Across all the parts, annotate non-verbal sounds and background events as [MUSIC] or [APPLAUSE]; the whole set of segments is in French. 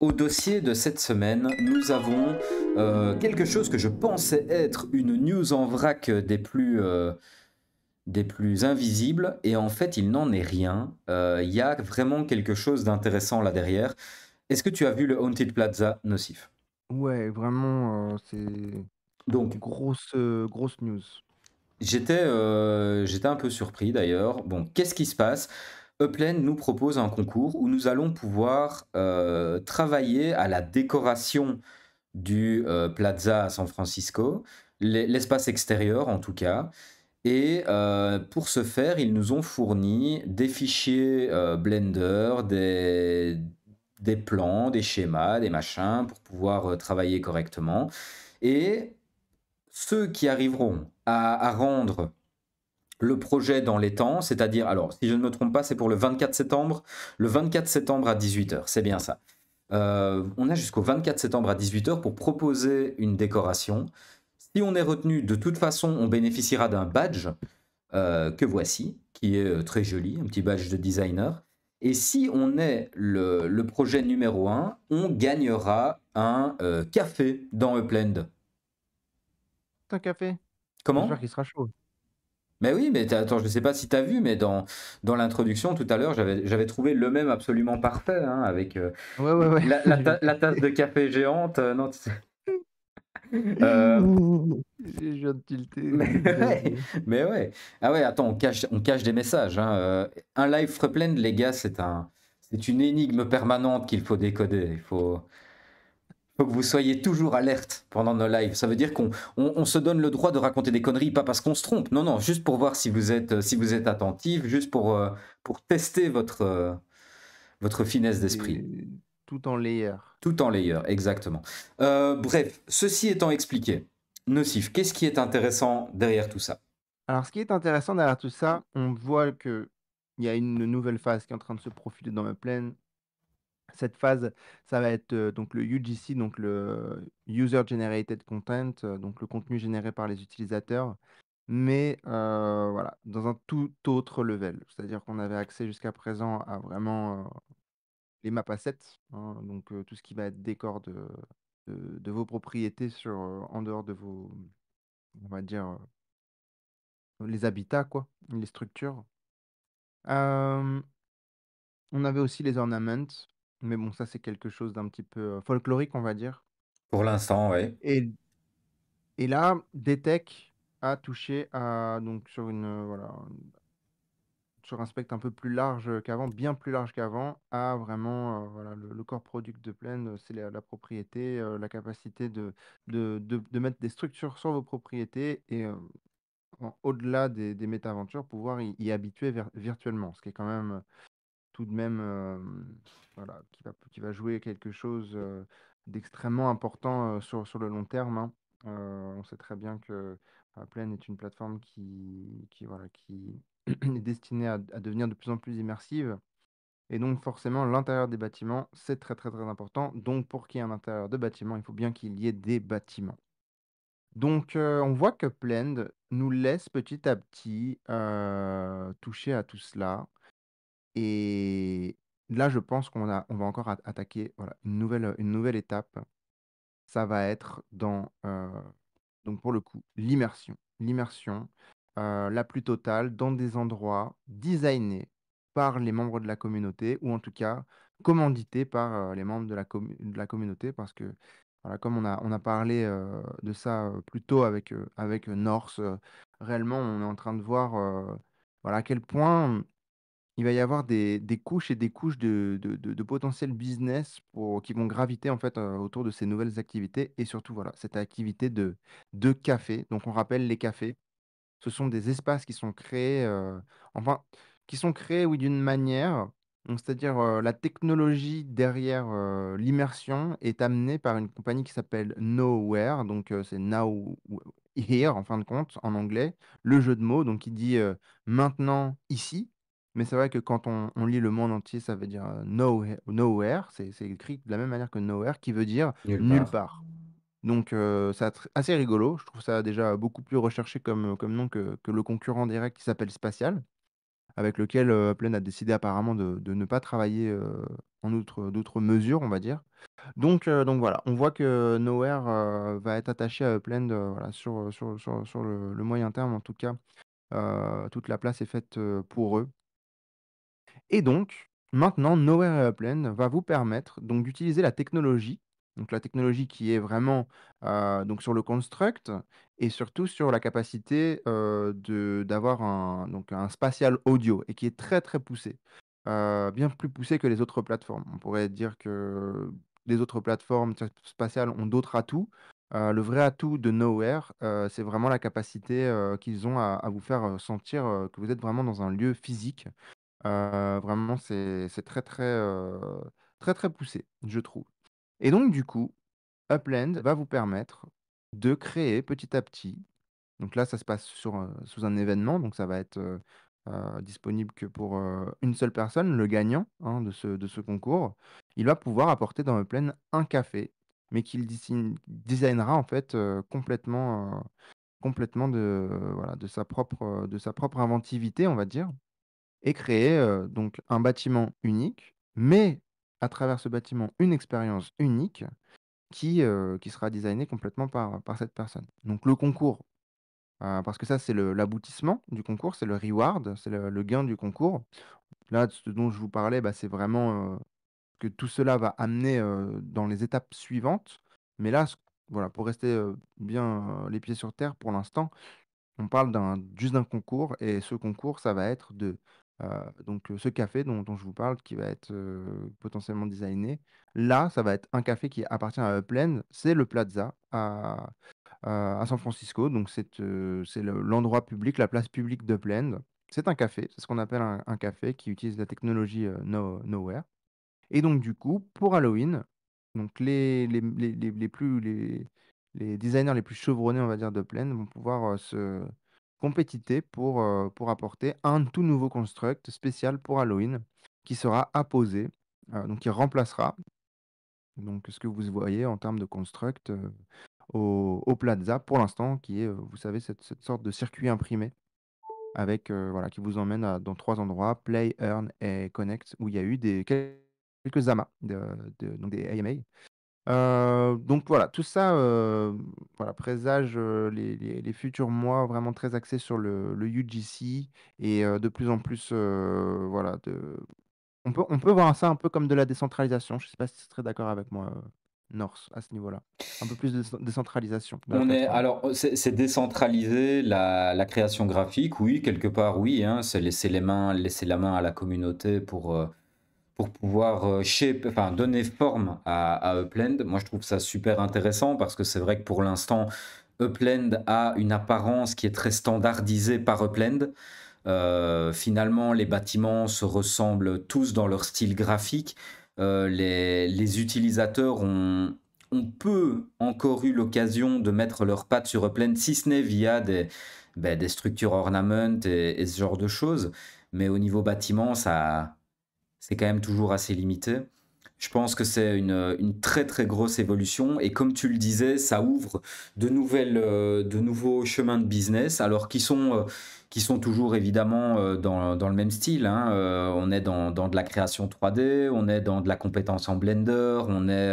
Au dossier de cette semaine, nous avons euh, quelque chose que je pensais être une news en vrac des plus, euh, des plus invisibles, et en fait il n'en est rien. Euh, il y a vraiment quelque chose d'intéressant là derrière. Est-ce que tu as vu le Haunted Plaza nocif Ouais, vraiment, c'est donc grosse, grosse news. J'étais j'étais un peu surpris d'ailleurs. Bon, qu'est-ce qui se passe Upland nous propose un concours où nous allons pouvoir euh, travailler à la décoration du euh, plaza San Francisco, l'espace extérieur en tout cas. Et euh, pour ce faire, ils nous ont fourni des fichiers Blender, des, des plans, des schémas, des machins pour pouvoir travailler correctement. Et ceux qui arriveront à rendre le projet dans les temps, c'est-à-dire, alors si je ne me trompe pas, c'est pour le 24 septembre, le 24 septembre à 18h, c'est bien ça. Euh, on a jusqu'au 24 septembre à 18h pour proposer une décoration. Si on est retenu, de toute façon, on bénéficiera d'un badge euh, que voici, qui est euh, très joli, un petit badge de designer. Et si on est le, projet numéro 1, on gagnera un café dans Upland. Un café Comment J'espère qu'il sera chaud. Mais oui, mais attends, je ne sais pas si tu as vu, mais dans, dans l'introduction tout à l'heure, j'avais trouvé le même absolument parfait, hein, avec euh, [LAUGHS] La, tasse de café géante. Euh, non, [LAUGHS] euh, Je [LAUGHS] Mais, ouais. Ah ouais, attends, on cache, des messages. Hein, un live replen, les gars, c'est un, c'est une énigme permanente qu'il faut décoder. Il faut, faut que vous soyez toujours alerte pendant nos lives. Ça veut dire qu'on se donne le droit de raconter des conneries, pas parce qu'on se trompe. Non, non, juste pour voir si vous êtes, si vous êtes attentif, juste pour, euh, pour tester votre, euh, votre finesse d'esprit. Tout en layer. Tout en layer, exactement. Euh, bref, ceci étant expliqué, Nocif, qu'est-ce qui est intéressant derrière tout ça Alors, ce qui est intéressant derrière tout ça, on voit qu'il y a une nouvelle phase qui est en train de se profiler dans ma plaine. Cette phase, ça va être euh, donc le UGC, donc le User Generated Content, euh, donc le contenu généré par les utilisateurs, mais euh, voilà, dans un tout autre level. C'est-à-dire qu'on avait accès jusqu'à présent à vraiment les map hein, donc tout ce qui va être décor de, vos propriétés sur, en dehors de vos, on va dire, les habitats, quoi, les structures. on avait aussi les ornaments, mais bon, ça, c'est quelque chose d'un petit peu folklorique, on va dire. Pour l'instant, oui. Et, et là, Detec a touché à, donc, sur, une, voilà, sur un spectre un peu plus large qu'avant, bien plus large qu'avant, à vraiment voilà, le, corps product de Plaine, c'est la, propriété, la capacité de de, de, mettre des structures sur vos propriétés et au-delà des, des méta-aventures, pouvoir y, habituer virtuellement, ce qui est quand même tout de même voilà, qui, va, qui va jouer quelque chose d'extrêmement important sur, sur le long terme. Hein. on sait très bien que plaine est une plateforme qui, qui, voilà, qui [CLEARS THROAT] est destinée à, devenir de plus en plus immersive. Et donc forcément, l'intérieur des bâtiments, c'est très très très important. Donc pour qu'il y ait un intérieur de bâtiment, il faut bien qu'il y ait des bâtiments. Donc on voit que Plend nous laisse petit à petit toucher à tout cela. Et là, je pense qu'on a, va encore attaquer une, nouvelle, étape. Ça va être dans, euh, donc pour le coup, l'immersion. L'immersion euh, la plus totale dans des endroits designés par les membres de la communauté, ou en tout cas commandités par euh, les membres de la, communauté, parce que voilà, comme on a, parlé de ça plus tôt avec, avec Norse, réellement, on est en train de voir voilà, à quel point il va y avoir des, couches et des couches de, de, potentiel business pour, qui vont graviter en fait euh, autour de ces nouvelles activités et surtout voilà cette activité de, de café. Donc on rappelle les cafés, ce sont des espaces qui sont créés, euh, enfin qui sont créés oui d'une manière, c'est-à-dire euh, la technologie derrière l'immersion est amenée par une compagnie qui s'appelle Nowhere, donc c'est Now en fin de compte en anglais, le jeu de mots donc qui dit maintenant ici mais c'est vrai que quand on, lit le monde entier, ça veut dire euh, nowhere, c'est écrit de la même manière que nowhere, qui veut dire nulle, part. Donc, c'est euh, assez rigolo. Je trouve ça déjà beaucoup plus recherché comme, euh, comme nom que, le concurrent direct qui s'appelle Spatial, avec lequel euh, a décidé apparemment de, ne pas travailler en outre d'autres mesures, on va dire. Donc, donc voilà, on voit que Nowhere va être attaché à Upland sur, sur, sur, le, moyen terme, en tout cas. toute la place est faite pour eux. Et donc, maintenant, Nowhere Airplane va vous permettre d'utiliser la technologie, donc la technologie qui est vraiment euh, donc sur le construct et surtout sur la capacité euh, d'avoir un spatial audio et qui est très très poussé, euh, bien plus poussé que les autres plateformes. On pourrait dire que les autres plateformes spatiales ont d'autres atouts. le vrai atout de Nowhere, c'est vraiment la capacité qu'ils ont à, vous faire sentir que vous êtes vraiment dans un lieu physique euh, vraiment, c'est très, très, euh, très, très poussé, je trouve. Et donc, du coup, Upland va vous permettre de créer petit à petit. Donc là, ça se passe euh, sous un événement, donc ça va être disponible que pour une seule personne, le gagnant hein, de, ce, concours. Il va pouvoir apporter dans Upland un café, mais qu'il designera en fait complètement, complètement de, sa propre, de sa propre inventivité, on va dire et créer donc un bâtiment unique, mais à travers ce bâtiment une expérience unique qui, qui sera designée complètement par, par cette personne. Donc le concours, ah, parce que ça c'est l'aboutissement du concours, c'est le reward, c'est le, gain du concours. Là, ce dont je vous parlais, bah, c'est vraiment que tout cela va amener dans les étapes suivantes. Mais là, voilà, pour rester bien les pieds sur terre pour l'instant, on parle juste d'un concours et ce concours, ça va être de donc ce café dont, je vous parle, qui va être potentiellement designé, là, ça va être un café qui appartient à Upland, c'est le Plaza à, San Francisco, donc c'est l'endroit public, la place publique d'Upland. C'est un café, c'est ce qu'on appelle un, café qui utilise la technologie Nowhere. Et donc du coup, pour Halloween, donc les, les, plus, les, designers les plus chevronnés, on va dire, d'Upland vont pouvoir se compétité pour, euh, pour apporter un tout nouveau construct spécial pour Halloween qui sera apposé, euh, donc qui remplacera donc, ce que vous voyez en termes de construct euh, au, au, Plaza pour l'instant, qui est, vous savez, cette, sorte de circuit imprimé avec, voilà, qui vous emmène dans trois endroits, Play, Earn et Connect, où il y a eu des, quelques amas donc des AMA, euh, donc voilà, tout ça euh, voilà, présage euh, les, futurs mois vraiment très axés sur le, UGC et de plus en plus, voilà, de... on, peut, on peut voir ça un peu comme de la décentralisation. Je ne sais pas si tu serais d'accord avec moi. Norse, à ce niveau-là. Un peu plus de décentralisation. On est, alors, c'est décentraliser la, création graphique, oui, quelque part, oui. Hein. c'est laisser, les mains, laisser la main à la communauté pour, pour pouvoir shape, euh, enfin, donner forme à, Upland. Moi, je trouve ça super intéressant parce que c'est vrai que pour l'instant, Upland a une apparence qui est très standardisée par Upland. Euh, finalement, les bâtiments se ressemblent tous dans leur style graphique. Euh, les, utilisateurs ont, ont, peu encore eu l'occasion de mettre leurs pattes sur Upland, si ce n'est via des, ben, des structures ornament et, ce genre de choses. Mais au niveau bâtiment, ça, c'est quand même toujours assez limité. Je pense que c'est une, très très grosse évolution et comme tu le disais, ça ouvre de, nouvelles, euh, de nouveaux chemins de business, alors qui sont, euh, qui sont toujours évidemment euh, dans, le même style. Hein. On est dans, de la création 3D, on est dans de la compétence en Blender, on est,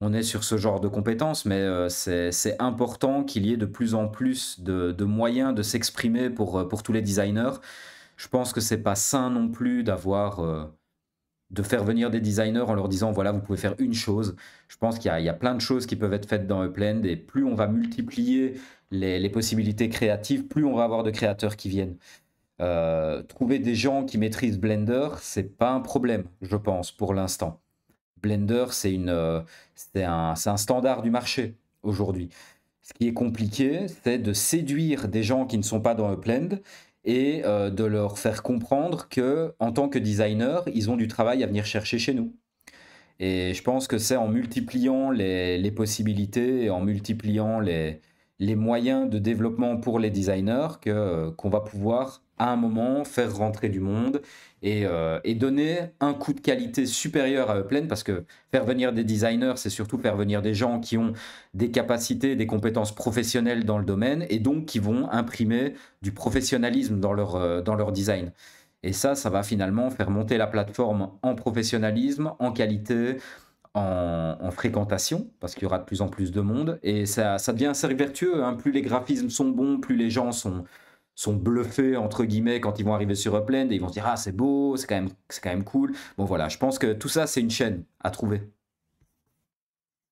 on est sur ce genre de compétences, mais c'est important qu'il y ait de plus en plus de, moyens de s'exprimer pour, pour tous les designers. Je pense que c'est pas sain non plus d'avoir euh, de faire venir des designers en leur disant voilà vous pouvez faire une chose. Je pense qu'il y, a plein de choses qui peuvent être faites dans Upland et plus on va multiplier les, possibilités créatives, plus on va avoir de créateurs qui viennent. Euh, trouver des gens qui maîtrisent Blender, c'est pas un problème, je pense, pour l'instant. Blender, c'est euh, c'est un, un standard du marché aujourd'hui. Ce qui est compliqué, c'est de séduire des gens qui ne sont pas dans Upland et euh, de leur faire comprendre que en tant que designer, ils ont du travail à venir chercher chez nous. Et je pense que c'est en multipliant les, possibilités et en multipliant les, moyens de développement pour les designers euh, qu'on va pouvoir à un moment, faire rentrer du monde et, euh, donner un coup de qualité supérieur à pleine parce que faire venir des designers, c'est surtout faire venir des gens qui ont des capacités, des compétences professionnelles dans le domaine et donc qui vont imprimer du professionnalisme dans leur, euh, dans leur design. Et ça, ça va finalement faire monter la plateforme en professionnalisme, en qualité, en, fréquentation, parce qu'il y aura de plus en plus de monde. Et ça, ça devient un cercle vertueux. Hein. Plus les graphismes sont bons, plus les gens sont, sont bluffés entre guillemets quand ils vont arriver sur Upland et ils vont se dire ah c'est beau, c'est quand même c'est quand même cool. Bon voilà, je pense que tout ça c'est une chaîne à trouver.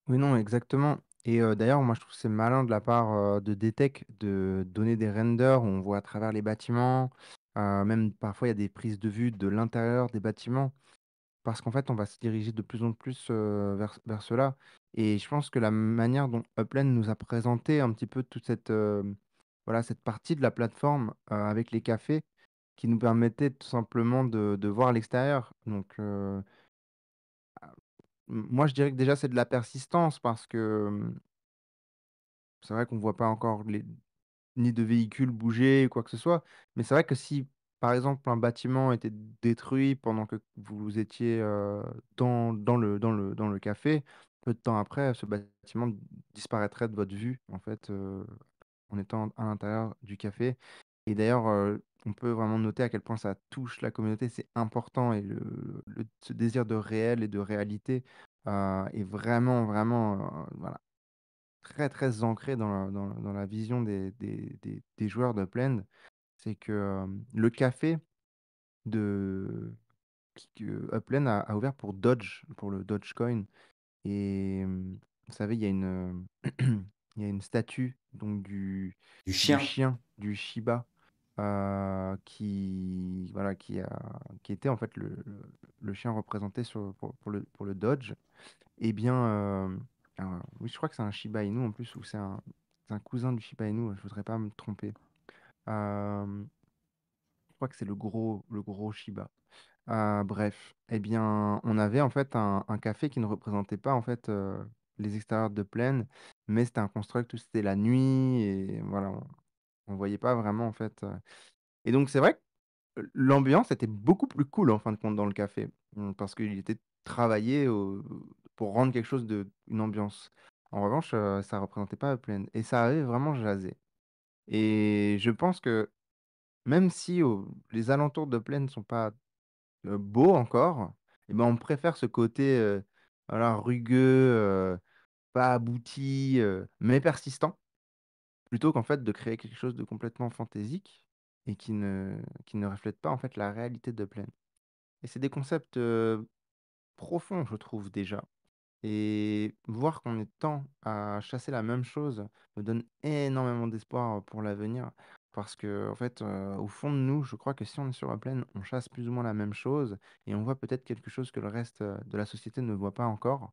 Oui non exactement. Et euh, d'ailleurs moi je trouve c'est malin de la part euh, de Detec de donner des renders où on voit à travers les bâtiments, euh, même parfois il y a des prises de vue de l'intérieur des bâtiments parce qu'en fait on va se diriger de plus en plus vers, vers cela. Et je pense que la manière dont Upland nous a présenté un petit peu toute cette voilà, cette partie de la plateforme avec les cafés qui nous permettait tout simplement de, voir l'extérieur. Donc, ah, moi, je dirais que déjà, c'est de la persistance parce que mmh, c'est vrai qu'on ne voit pas encore les... ni de véhicules bouger, ou quoi que ce soit. Mais c'est vrai que si, par exemple, un bâtiment était détruit pendant que vous étiez dans, dans, le, dans, le, dans le café, peu de temps après, ce bâtiment disparaîtrait de votre vue, en fait, en étant à l'intérieur du café. Et d'ailleurs, on peut vraiment noter à quel point ça touche la communauté, c'est important et le, ce désir de réel et de réalité est vraiment, vraiment voilà, très, très ancré dans la, dans, la vision des, des, joueurs de C'est que le café de que Upland euh, a, ouvert pour Dodge, pour le coin. Et mmh, vous savez, il y a une, il y a une statue donc du, chien. du, Shiba, euh, qui, voilà, qui, a, qui était en fait le, le, chien représenté sur, pour, le, pour le Dodge. et eh bien, euh, oui, je crois que c'est un Shiba Inu en plus, ou c'est un, cousin du Shiba Inu, je voudrais pas me tromper. Euh, je crois que c'est le gros, le gros Shiba. bref, et eh bien, on avait en fait un, un café qui ne représentait pas en fait les extérieurs de plaine, mais c'était un construct où c'était la nuit et voilà, on ne voyait pas vraiment en fait. Et donc c'est vrai que l'ambiance était beaucoup plus cool en fin de compte dans le café mmh, parce qu'il était travaillé pour rendre quelque chose d'une une ambiance. En revanche, ça représentait pas pleine et ça avait vraiment jasé. Et je pense que même si les alentours de plaine sont pas beaux encore, et eh ben on préfère ce côté voilà, rugueux, pas abouti, mais persistant, plutôt qu'en fait de créer quelque chose de complètement fantaisique et qui ne, qui ne reflète pas en fait la réalité de Plaine. Et c'est des concepts profonds, je trouve déjà. Et voir qu'on est tant à chasser la même chose me donne énormément d'espoir pour l'avenir. Parce que, en fait, au fond de nous, je crois que si on est sur la plaine, on chasse plus ou moins la même chose et on voit peut-être quelque chose que le reste de la société ne voit pas encore.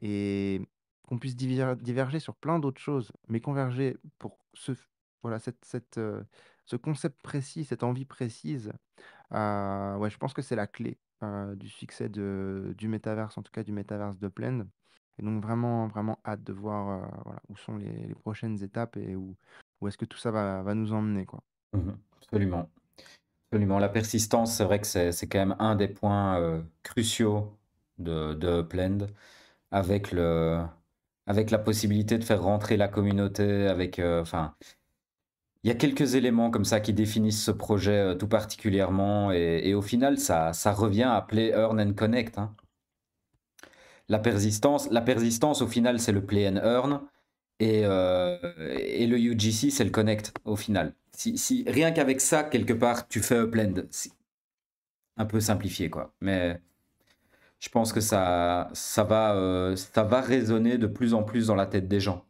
Et qu'on puisse diverger sur plein d'autres choses, mais converger pour ce, voilà, cette, euh, ce concept précis, cette envie précise, euh, ouais, je pense que c'est la clé euh, du succès de, du métaverse, en tout cas du métaverse de Plend. Et donc vraiment, vraiment hâte de voir voilà, où sont les, prochaines étapes et où, où est-ce que tout ça va, nous emmener. Quoi. Mmh absolument. Absolument. La persistance, c'est vrai que c'est quand même un des points cruciaux de, de avec le, avec la possibilité de faire rentrer la communauté, avec, euh, enfin, il y a quelques éléments comme ça qui définissent ce projet euh, tout particulièrement, et, au final, ça, ça revient à Play, Earn and Connect. Hein. La persistance, la persistance, au final, c'est le Play and Earn, et, euh, et le UGC, c'est le Connect, au final. Si, rien qu'avec ça, quelque part, tu fais Upland. Un peu simplifié, quoi. Mais je pense que ça, ça, va, euh, ça va résonner de plus en plus dans la tête des gens.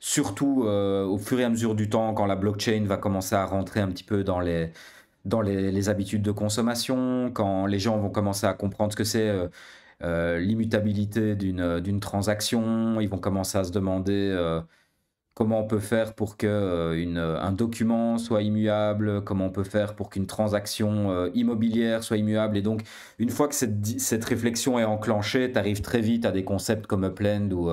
Surtout euh, au fur et à mesure du temps, quand la blockchain va commencer à rentrer un petit peu dans les, dans les, habitudes de consommation, quand les gens vont commencer à comprendre ce que c'est euh, l'immutabilité d'une transaction, ils vont commencer à se demander comment on peut faire pour que euh, une, euh, un document soit immuable, comment on peut faire pour qu'une transaction euh, immobilière soit immuable. Et donc, une fois que cette, cette réflexion est enclenchée, tu arrives très vite à des concepts comme Upland où,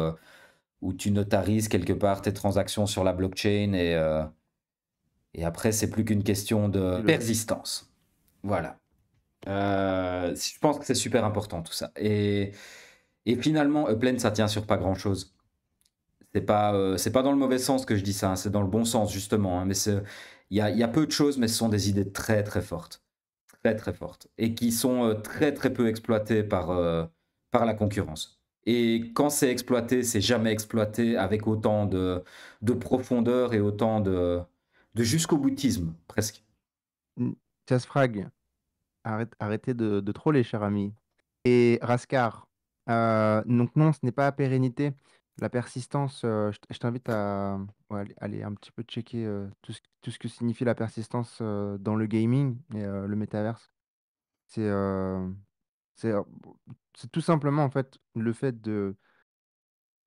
où tu notarises quelque part tes transactions sur la blockchain et, et après, c'est plus qu'une question de persistance. Voilà. je pense que c'est super important tout ça. Et, et finalement, Upland, ça tient sur pas grand-chose c'est pas, euh, pas dans le mauvais sens que je dis ça, hein, c'est dans le bon sens justement. Hein, mais il y a, y a, peu de choses, mais ce sont des idées très très fortes, très très fortes, et qui sont euh, très très peu exploitées par euh, par la concurrence. Et quand c'est exploité, c'est jamais exploité avec autant de, de profondeur et autant de, de jusqu'au boutisme presque. Jasfrag, mm. arrêtez de, de troller, cher ami. Et Raskar, donc non, ce n'est pas à pérennité. La persistance, je t'invite à, mmh, aller un petit peu checker, tout ce que signifie la persistance, dans le gaming et le métaverse. C'est, tout simplement, en fait, le fait de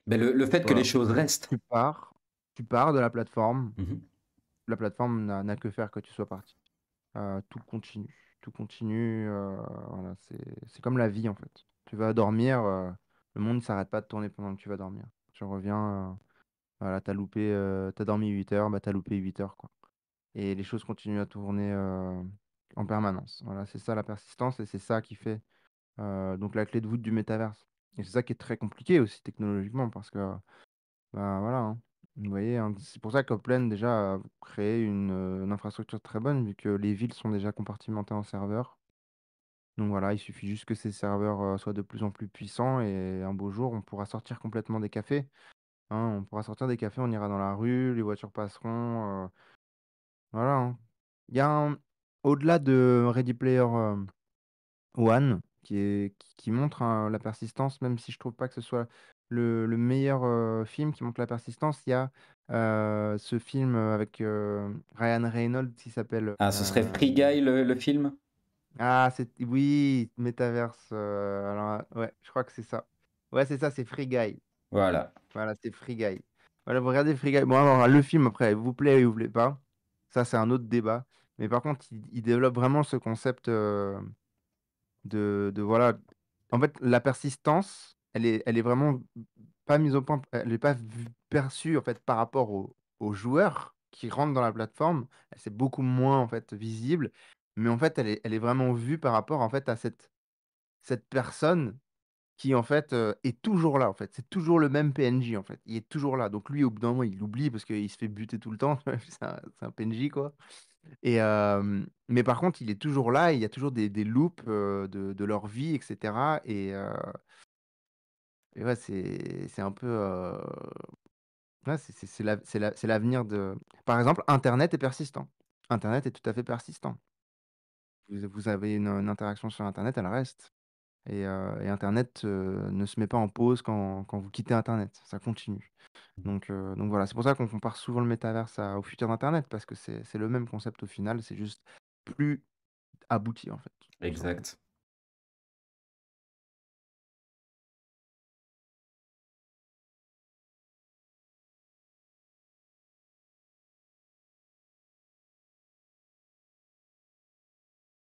bah, le fait que les choses restent. tu pars tu pars de la plateforme. Mmh la plateforme n'a que faire que tu sois parti. tout continue, tout continue, c'est comme la vie, en fait. Tu vas dormir, le monde ne s'arrête pas de tourner pendant que tu vas dormir reviens, euh, voilà, t'as loupé, euh, t'as dormi 8 heures, bah t'as loupé 8 heures, quoi. Et les choses continuent à tourner euh, en permanence. Voilà, c'est ça la persistance et c'est ça qui fait donc la clé de voûte du métaverse. Et c'est ça qui est très compliqué aussi technologiquement parce que, bah voilà. Hein. Vous voyez, hein, c'est pour ça qu'Oplen déjà a créé une, infrastructure très bonne, vu que les villes sont déjà compartimentées en serveurs. Donc voilà, il suffit juste que ces serveurs soient de plus en plus puissants et un beau jour, on pourra sortir complètement des cafés. Hein. on pourra sortir des cafés, on ira dans la rue, les voitures passeront. voilà. Hein. Il y a Au-delà de Ready Player One, qui, montre hein, la persistance, même si je trouve pas que ce soit le, meilleur film qui montre la persistance, il y a ce film avec Ryan Reynolds qui s'appelle... Ah, ce serait Free Guy, le film ah, oui, Metaverse. Euh, alors, euh, ouais, je crois que c'est ça. Ouais, c'est ça, c'est Free Guy. Voilà. Voilà, c'est Free Guy. Voilà, vous regardez Free Guy. Bon, alors, le film, après, vous plaît ou vous voulez pas. Ça, c'est un autre débat. Mais par contre, il, développe vraiment ce concept euh, de, voilà. En fait, la persistance, elle est, elle est vraiment pas mise au point, elle n'est pas perçue en fait par rapport aux joueurs qui rentrent dans la plateforme. C'est beaucoup moins en fait visible mais en fait, elle est, elle est vraiment vue par rapport en fait, à cette, cette personne qui en fait euh, est toujours là en fait c'est toujours le même PNJ en fait il est toujours là donc lui au bout d'un moment il l'oublie parce qu'il se fait buter tout le temps [LAUGHS] c'est un, PNJ quoi et mais par contre il est toujours là il y a toujours des, des loops de, leur vie etc et, et ouais c'est un peu ouais, c'est l'avenir la, de par exemple internet est persistant internet est tout à fait persistant vous, avez une, interaction sur Internet, elle reste. Et, euh, Internet euh, ne se met pas en pause quand, vous quittez Internet, ça continue. Mmh. Donc, euh, donc voilà, c'est pour ça qu'on compare souvent le métaverse au futur d'Internet, parce que c'est le même concept au final, c'est juste plus abouti en fait. Exact.